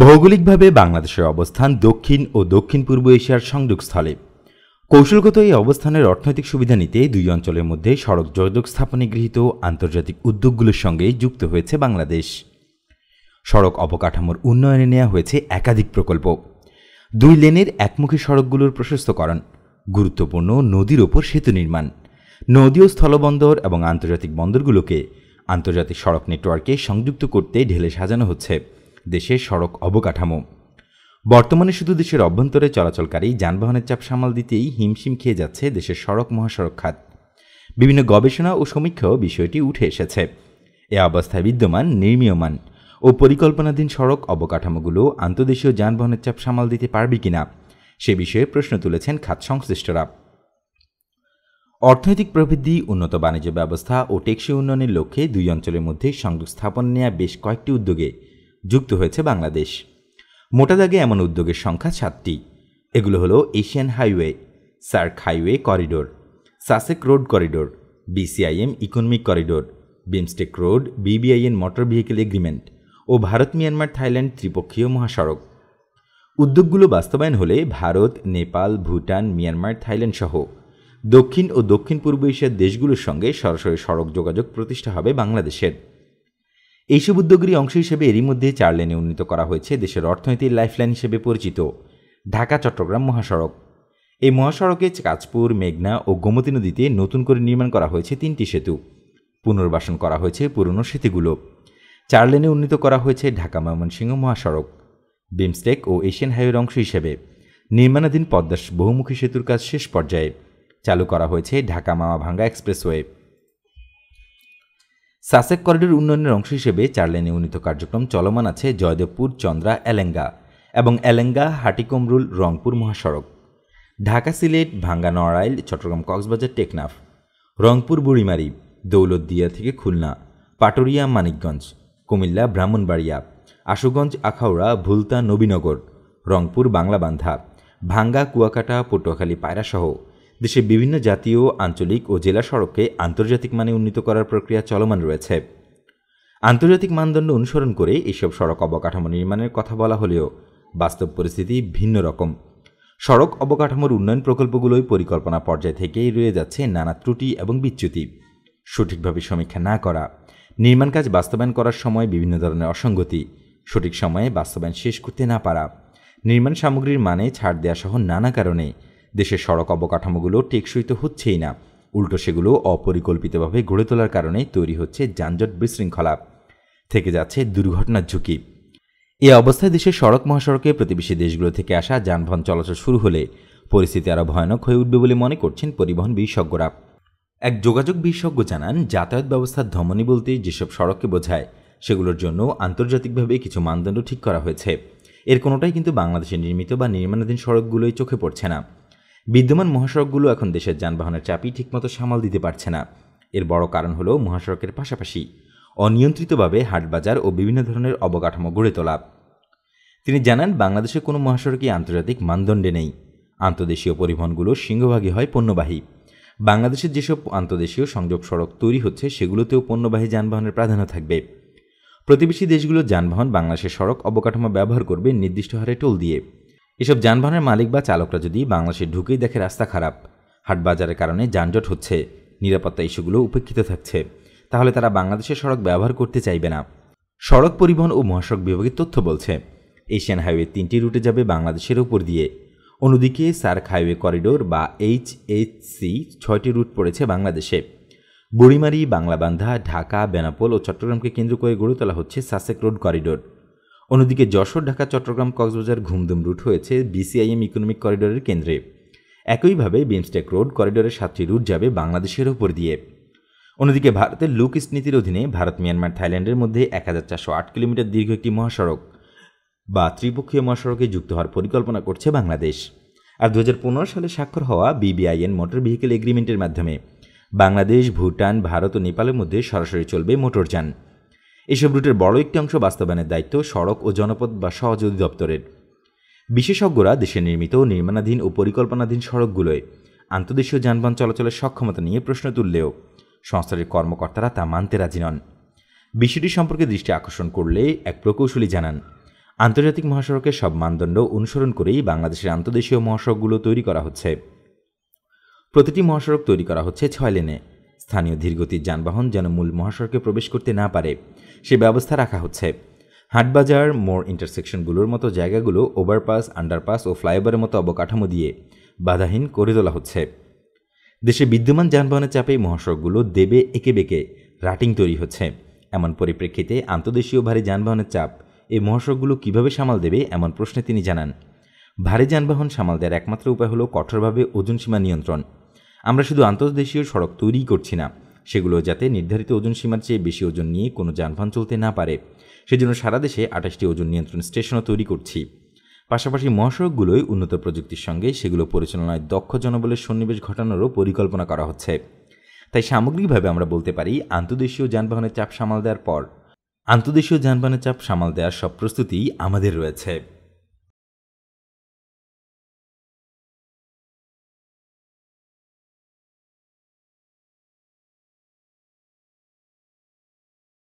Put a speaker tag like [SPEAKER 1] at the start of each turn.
[SPEAKER 1] ভৌগোলিকভাবে বাংলাদেশের অবস্থান দক্ষিণ ও দক্ষিণ পূর্ব এশিয়ার সংযোগস্থলে কৌশলগত এই অবস্থানের অর্থনৈতিক সুবিধা নিতে দুই অঞ্চলের মধ্যে সড়ক যোগাযোগ স্থাপনে গৃহীত আন্তর্জাতিক উদ্যোগগুলোর সঙ্গে যুক্ত হয়েছে বাংলাদেশ সড়ক অবকাঠামোর উন্নয়নে নেওয়া হয়েছে একাধিক প্রকল্প দুই লেনের একমুখী সড়কগুলোর প্রশস্তকরণ গুরুত্বপূর্ণ নদীর ওপর সেতু নির্মাণ নদী ও স্থলবন্দর এবং আন্তর্জাতিক বন্দরগুলোকে আন্তর্জাতিক সড়ক নেটওয়ার্কে সংযুক্ত করতে ঢেলে সাজানো হচ্ছে দেশের সড়ক অবকাঠামো বর্তমানে শুধু দেশের অভ্যন্তরে চলাচলকারী যানবাহনের চাপ সামাল দিতেই হিমশিম খেয়ে যাচ্ছে দেশের সড়ক মহাসড়ক খাত বিভিন্ন গবেষণা ও সমীক্ষাও বিষয়টি উঠে এসেছে এ অবস্থায় বিদ্যমান নির্মীয়মান ও পরিকল্পনাধীন সড়ক অবকাঠামোগুলো আন্তদেশীয় যানবাহনের চাপ সামাল দিতে পারবে কিনা সে বিষয়ে প্রশ্ন তুলেছেন খাত সংশ্লিষ্টরা অর্থনৈতিক প্রবৃদ্ধি উন্নত বাণিজ্য ব্যবস্থা ও টেকসই উন্নয়নের লক্ষ্যে দুই অঞ্চলের মধ্যে সংযোগ স্থাপন নেওয়া বেশ কয়েকটি উদ্যোগে যুক্ত হয়েছে বাংলাদেশ মোটা দাগে এমন উদ্যোগের সংখ্যা সাতটি এগুলো হলো Asian highway SAARC highway corridor SASEC road corridor BCIM economic corridor BIMSTEC road BBIN motor vehicle agreement ও ভারত মিয়ানমার থাইল্যান্ড ত্রিপক্ষীয় মহাসড়ক উদ্যোগগুলো বাস্তবায়ন হলে ভারত নেপাল ভুটান মিয়ানমার থাইল্যান্ড সহ দক্ষিণ ও দক্ষিণ পূর্ব এশিয়ার দেশগুলোর সঙ্গে সরাসরি সড়ক যোগাযোগ প্রতিষ্ঠা হবে বাংলাদেশের এইসব উদ্যোগেরই অংশ হিসেবে এরই মধ্যে চার লেনে উন্নীত করা হয়েছে দেশের অর্থনীতির লাইফলাইন হিসেবে পরিচিত ঢাকা চট্টগ্রাম মহাসড়ক এই মহাসড়কে কাজপুর মেঘনা ও গোমতী নদীতে নতুন করে নির্মাণ করা হয়েছে তিনটি সেতু পুনর্বাসন করা হয়েছে পুরনো সেতুগুলো চার লেনে উন্নীত করা হয়েছে ঢাকা ময়মনসিংহ মহাসড়ক বিমস্টেক ও এশিয়ান হাইওয়ের অংশ হিসেবে নির্মাণাধীন পদ্মাস বহুমুখী সেতুর কাজ শেষ পর্যায়ে চালু করা হয়েছে Dhaka Mamabhanga expressway SASEC corridor উন্নয়নের অংশ হিসেবে চার লেনে উন্নীত কার্যক্রম চলমান আছে জয়দেবপুর চন্দ্রা এলেঙ্গা এবং এলেঙ্গা হাটিকমরুল রংপুর মহাসড়ক ঢাকা সিলেট ভাঙ্গা নড়াইল চট্টগ্রাম কক্সবাজার টেকনাফ রংপুর বুড়িমারি দৌলতদিয়া থেকে খুলনা পাটুরিয়া মানিকগঞ্জ কুমিল্লা ব্রাহ্মণবাড়িয়া আশুগঞ্জ আখাউড়া ভুলতা নবীনগর রংপুর বাংলাবান্ধা ভাঙ্গা কুয়াকাটা পটুয়াখালী পায়রাসহ দেশের বিভিন্ন জাতীয় আঞ্চলিক ও জেলা সড়ককে আন্তর্জাতিক মানে উন্নীত করার প্রক্রিয়া চলমান রয়েছে আন্তর্জাতিক মানদণ্ড অনুসরণ করে এইসব সড়ক অবকাঠামো নির্মাণের কথা বলা হলেও বাস্তব পরিস্থিতি ভিন্ন রকম সড়ক অবকাঠামোর উন্নয়ন প্রকল্পগুলোই পরিকল্পনা পর্যায় থেকেই রয়ে যাচ্ছে নানা ত্রুটি এবং বিচ্যুতি সঠিকভাবে সমীক্ষা না করা নির্মাণ কাজ বাস্তবায়ন করার সময় বিভিন্ন ধরনের অসঙ্গতি সঠিক সময়ে বাস্তবায়ন শেষ করতে না পারা নির্মাণ সামগ্রীর মানে ছাড় দেওয়া সহ নানা কারণে দেশের সড়ক অবকাঠামোগুলো টেকসই তো হচ্ছেই না উল্টো সেগুলো অপরিকল্পিতভাবে গড়ে তোলার কারণে তৈরি হচ্ছে যানজট বিশৃঙ্খলা থেকে যাচ্ছে দুর্ঘটনার ঝুঁকি এ অবস্থায় দেশের সড়ক মহাসড়কে প্রতিবেশী দেশগুলো থেকে আসা যানবাহন চলাচল শুরু হলে পরিস্থিতি আরও ভয়ানক হয়ে উঠবে বলে মনে করছেন পরিবহন বিশেষজ্ঞরা এক যোগাযোগ বিশেষজ্ঞ জানান যাতায়াত ব্যবস্থার ধমনী বলতে যেসব সড়ককে বোঝায় সেগুলোর জন্য আন্তর্জাতিকভাবে কিছু মানদণ্ড ঠিক করা হয়েছে এর কোনোটাই কিন্তু বাংলাদেশে নির্মিত বা নির্মাণাধীন সড়কগুলোই চোখে পড়ছে না বিদ্যমান মহাসড়কগুলো এখন দেশের যানবাহনের চাপি ঠিকমতো সামাল দিতে পারছে না এর বড় কারণ হলো মহাসড়কের পাশাপাশি অনিয়ন্ত্রিতভাবে হাটবাজার ও বিভিন্ন ধরনের অবকাঠামো গড়ে তোলা তিনি জানান বাংলাদেশে কোনো মহাসড়কই আন্তর্জাতিক মানদণ্ডে নেই আন্তদেশীয় পরিবহনগুলো সিংহভাগই হয় পণ্যবাহী বাংলাদেশের যেসব আন্তদেশীয় সংযোগ সড়ক তৈরি হচ্ছে সেগুলোতেও পণ্যবাহী যানবাহনের প্রাধান্য থাকবে প্রতিবেশী দেশগুলোর যানবাহন বাংলাদেশের সড়ক অবকাঠামো ব্যবহার করবে নির্দিষ্ট হারে টোল দিয়ে এসব যানবাহনের মালিক বা চালকরা যদি বাংলাদেশে ঢুকেই দেখে রাস্তা খারাপ হাটবাজারের কারণে যানজট হচ্ছে নিরাপত্তা ইস্যুগুলো উপেক্ষিত থাকছে তাহলে তারা বাংলাদেশের সড়ক ব্যবহার করতে চাইবে না সড়ক পরিবহন ও মহাসড়ক বিভাগের তথ্য বলছে এশিয়ান হাইওয়ে তিনটি রুটে যাবে বাংলাদেশের ওপর দিয়ে অন্যদিকে সার্ক হাইওয়ে করিডোর বা এইচ সি ছয়টি রুট পড়েছে বাংলাদেশে বুড়িমারি বাংলাবান্ধা ঢাকা বেনাপোল ও চট্টগ্রামকে কেন্দ্র করে গড়ে তোলা হচ্ছে সাসেক রোড করিডোর অন্যদিকে যশোর ঢাকা চট্টগ্রাম কক্সবাজার ঘুমদুম রুট হয়েছে বিসিআইএম ইকোনমিক করিডোরের কেন্দ্রে একইভাবে বিমস্টেক রোড করিডোরের সাতটি রুট যাবে বাংলাদেশের ওপর দিয়ে অন্যদিকে ভারতের লুক ইস্ট নীতির অধীনে ভারত মিয়ানমার থাইল্যান্ডের মধ্যে এক হাজার চারশো আট কিলোমিটার দীর্ঘ একটি মহাসড়ক বা ত্রিপক্ষীয় মহাসড়কে যুক্ত হওয়ার পরিকল্পনা করছে বাংলাদেশ আর দু সালে স্বাক্ষর হওয়া বিবিআইএন মোটর ভেহিকেল এগ্রিমেন্টের মাধ্যমে বাংলাদেশ ভুটান ভারত ও নেপালের মধ্যে সরাসরি চলবে মোটরযান এসব রুটের বড় একটি অংশ বাস্তবায়নের দায়িত্ব সড়ক ও জনপদ বা সহযোগী দপ্তরের বিশেষজ্ঞরা দেশে নির্মিত নির্মাণাধীন ও পরিকল্পনাধীন সড়কগুলোয় আন্তদেশীয় যানবাহন চলাচলের সক্ষমতা নিয়ে প্রশ্ন তুললেও সংস্থাটির কর্মকর্তারা তা মানতে রাজি নন বিষয়টি সম্পর্কে দৃষ্টি আকর্ষণ করলে এক প্রকৌশলী জানান আন্তর্জাতিক মহাসড়কের সব মানদণ্ড অনুসরণ করেই বাংলাদেশের আন্তদেশীয় মহাসড়কগুলো তৈরি করা হচ্ছে প্রতিটি মহাসড়ক তৈরি করা হচ্ছে ছয় লেনে স্থানীয় ধীরগতির যানবাহন যেন মূল মহাসড়কে প্রবেশ করতে না পারে সে ব্যবস্থা রাখা হচ্ছে হাটবাজার মোড় ইন্টারসেকশনগুলোর মতো জায়গাগুলো ওভারপাস আন্ডারপাস ও ফ্লাইওভারের মতো অবকাঠামো দিয়ে বাধাহীন করে তোলা হচ্ছে দেশে বিদ্যমান যানবাহনের চাপে মহাসড়কগুলো দেবে একে বেঁকে রাটিং তৈরি হচ্ছে এমন পরিপ্রেক্ষিতে আন্তদেশীয় ভারী যানবাহনের চাপ এই মহাসড়কগুলো কিভাবে সামাল দেবে এমন প্রশ্নে তিনি জানান ভারী যানবাহন সামাল দেওয়ার একমাত্র উপায় হলো কঠোরভাবে ওজন সীমা নিয়ন্ত্রণ আমরা শুধু আন্তর্দেশীয় সড়ক তৈরিই করছি না সেগুলো যাতে নির্ধারিত ওজন সীমার চেয়ে বেশি ওজন নিয়ে কোনো যানবাহন চলতে না পারে সেজন্য সারা দেশে আঠাশটি ওজন নিয়ন্ত্রণ স্টেশনও তৈরি করছি পাশাপাশি মহাসড়কগুলোয় উন্নত প্রযুক্তির সঙ্গে সেগুলো পরিচালনায় দক্ষ জনবলের সন্নিবেশ ঘটানোরও পরিকল্পনা করা হচ্ছে তাই সামগ্রিকভাবে আমরা বলতে পারি আন্তর্দেশীয় যানবাহনের চাপ সামাল দেওয়ার পর আন্তর্দেশীয় যানবাহনের চাপ সামাল দেওয়ার সব প্রস্তুতি আমাদের রয়েছে